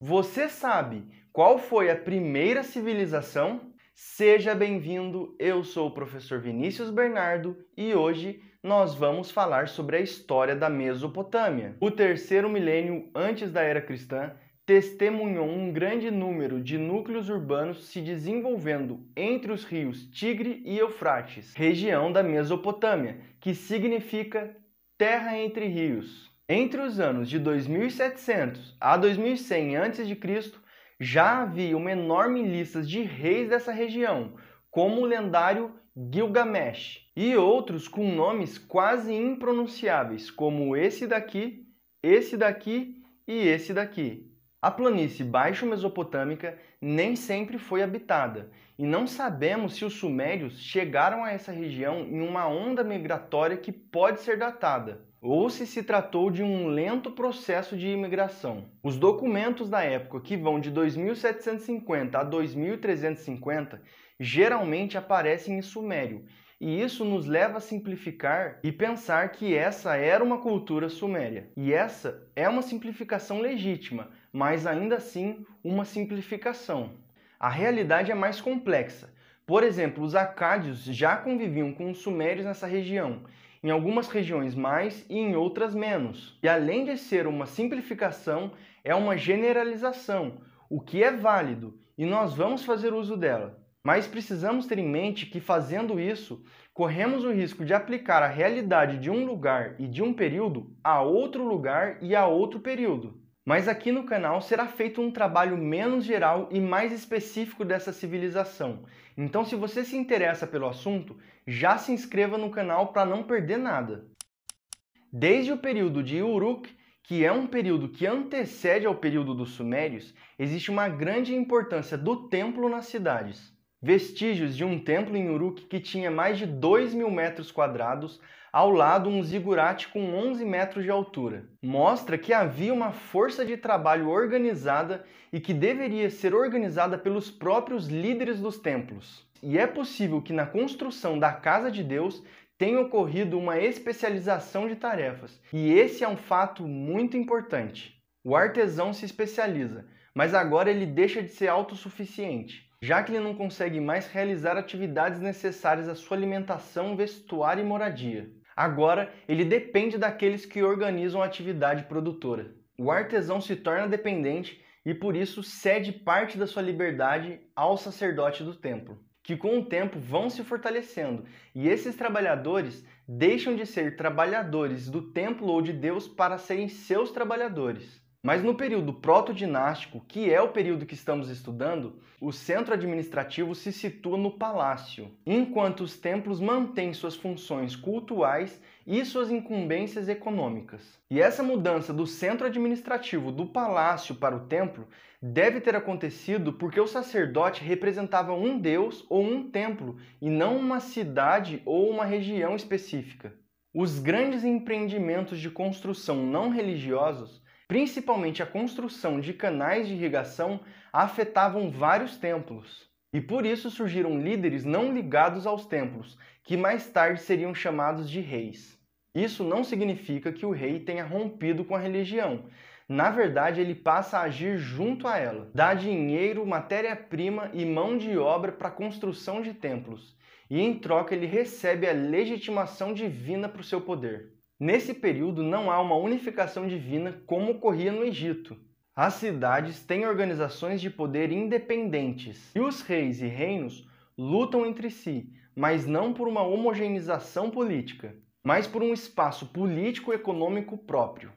Você sabe qual foi a primeira civilização? Seja bem-vindo, eu sou o professor Vinícius Bernardo e hoje nós vamos falar sobre a história da Mesopotâmia. O terceiro milênio antes da era cristã testemunhou um grande número de núcleos urbanos se desenvolvendo entre os rios Tigre e Eufrates, região da Mesopotâmia, que significa terra entre rios. Entre os anos de 2700 a 2100 a.C., já havia uma enorme lista de reis dessa região, como o lendário Gilgamesh, e outros com nomes quase impronunciáveis, como esse daqui, esse daqui e esse daqui. A planície baixo-mesopotâmica nem sempre foi habitada, e não sabemos se os sumérios chegaram a essa região em uma onda migratória que pode ser datada ou se se tratou de um lento processo de imigração. Os documentos da época, que vão de 2750 a 2350, geralmente aparecem em sumério, e isso nos leva a simplificar e pensar que essa era uma cultura suméria. E essa é uma simplificação legítima, mas ainda assim uma simplificação. A realidade é mais complexa por exemplo, os acádios já conviviam com os sumérios nessa região, em algumas regiões mais e em outras menos. E além de ser uma simplificação, é uma generalização, o que é válido e nós vamos fazer uso dela. Mas precisamos ter em mente que fazendo isso, corremos o risco de aplicar a realidade de um lugar e de um período a outro lugar e a outro período. Mas aqui no canal será feito um trabalho menos geral e mais específico dessa civilização. Então, se você se interessa pelo assunto, já se inscreva no canal para não perder nada. Desde o período de Uruk, que é um período que antecede ao período dos Sumérios, existe uma grande importância do templo nas cidades vestígios de um templo em Uruk que tinha mais de 2 mil metros quadrados, ao lado um zigurate com 11 metros de altura. Mostra que havia uma força de trabalho organizada e que deveria ser organizada pelos próprios líderes dos templos. E é possível que na construção da Casa de Deus tenha ocorrido uma especialização de tarefas, e esse é um fato muito importante. O artesão se especializa, mas agora ele deixa de ser autossuficiente já que ele não consegue mais realizar atividades necessárias à sua alimentação, vestuário e moradia. Agora, ele depende daqueles que organizam a atividade produtora. O artesão se torna dependente e por isso cede parte da sua liberdade ao sacerdote do templo, que com o tempo vão se fortalecendo, e esses trabalhadores deixam de ser trabalhadores do templo ou de Deus para serem seus trabalhadores. Mas no período proto dinástico, que é o período que estamos estudando, o centro administrativo se situa no palácio, enquanto os templos mantêm suas funções cultuais e suas incumbências econômicas. E essa mudança do centro administrativo do palácio para o templo deve ter acontecido porque o sacerdote representava um deus ou um templo e não uma cidade ou uma região específica. Os grandes empreendimentos de construção não religiosos principalmente a construção de canais de irrigação, afetavam vários templos. E por isso surgiram líderes não ligados aos templos, que mais tarde seriam chamados de reis. Isso não significa que o rei tenha rompido com a religião. Na verdade, ele passa a agir junto a ela, dá dinheiro, matéria-prima e mão de obra para a construção de templos, e em troca ele recebe a legitimação divina para o seu poder. Nesse período não há uma unificação divina como ocorria no Egito. As cidades têm organizações de poder independentes e os reis e reinos lutam entre si, mas não por uma homogeneização política, mas por um espaço político-econômico próprio.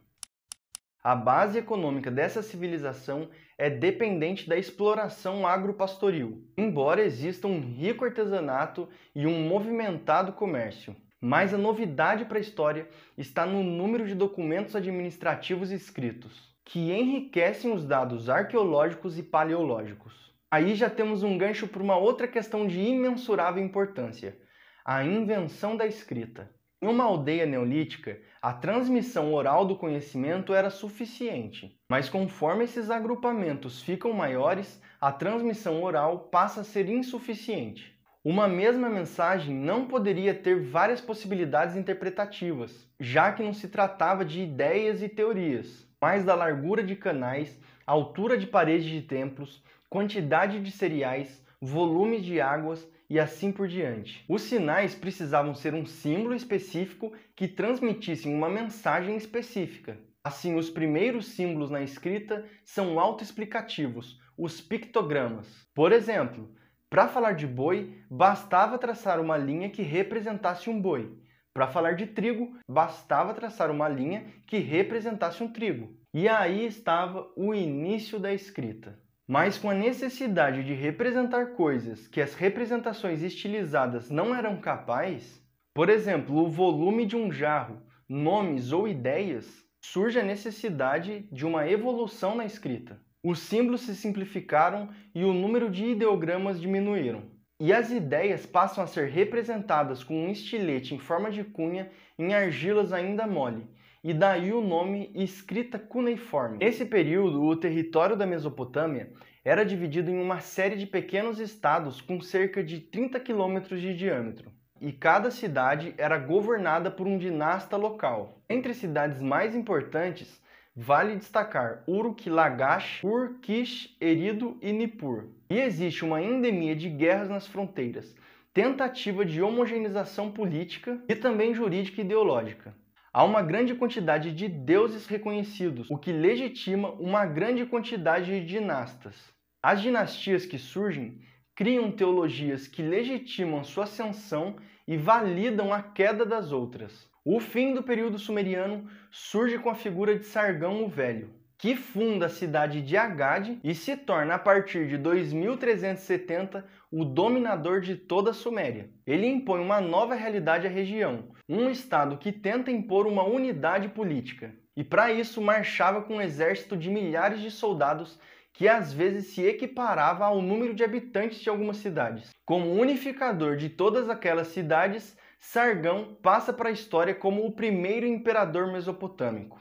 A base econômica dessa civilização é dependente da exploração agropastoril, embora exista um rico artesanato e um movimentado comércio. Mas a novidade para a história está no número de documentos administrativos escritos, que enriquecem os dados arqueológicos e paleológicos. Aí já temos um gancho para uma outra questão de imensurável importância: a invenção da escrita. Em uma aldeia neolítica, a transmissão oral do conhecimento era suficiente, mas conforme esses agrupamentos ficam maiores, a transmissão oral passa a ser insuficiente. Uma mesma mensagem não poderia ter várias possibilidades interpretativas, já que não se tratava de ideias e teorias, mas da largura de canais, altura de paredes de templos, quantidade de cereais, volume de águas e assim por diante. Os sinais precisavam ser um símbolo específico que transmitissem uma mensagem específica. Assim, os primeiros símbolos na escrita são autoexplicativos, os pictogramas. Por exemplo, para falar de boi, bastava traçar uma linha que representasse um boi. Para falar de trigo, bastava traçar uma linha que representasse um trigo. E aí estava o início da escrita. Mas com a necessidade de representar coisas que as representações estilizadas não eram capazes, por exemplo, o volume de um jarro, nomes ou ideias, surge a necessidade de uma evolução na escrita. Os símbolos se simplificaram e o número de ideogramas diminuíram. E as ideias passam a ser representadas com um estilete em forma de cunha em argilas ainda mole, e daí o nome escrita cuneiforme. Nesse período, o território da Mesopotâmia era dividido em uma série de pequenos estados com cerca de 30 quilômetros de diâmetro e cada cidade era governada por um dinasta local. Entre as cidades mais importantes Vale destacar Uruk-Lagash, Urkish, Erido e Nippur. E existe uma endemia de guerras nas fronteiras, tentativa de homogeneização política e também jurídica e ideológica. Há uma grande quantidade de deuses reconhecidos, o que legitima uma grande quantidade de dinastas. As dinastias que surgem criam teologias que legitimam sua ascensão e validam a queda das outras. O fim do período sumeriano surge com a figura de Sargão o Velho, que funda a cidade de Agade e se torna, a partir de 2370, o dominador de toda a Suméria. Ele impõe uma nova realidade à região, um estado que tenta impor uma unidade política. E para isso marchava com um exército de milhares de soldados que às vezes se equiparava ao número de habitantes de algumas cidades. Como unificador de todas aquelas cidades, Sargão passa para a história como o primeiro imperador mesopotâmico.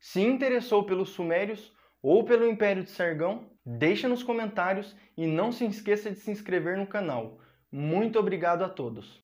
Se interessou pelos Sumérios ou pelo Império de Sargão? Deixa nos comentários e não se esqueça de se inscrever no canal. Muito obrigado a todos!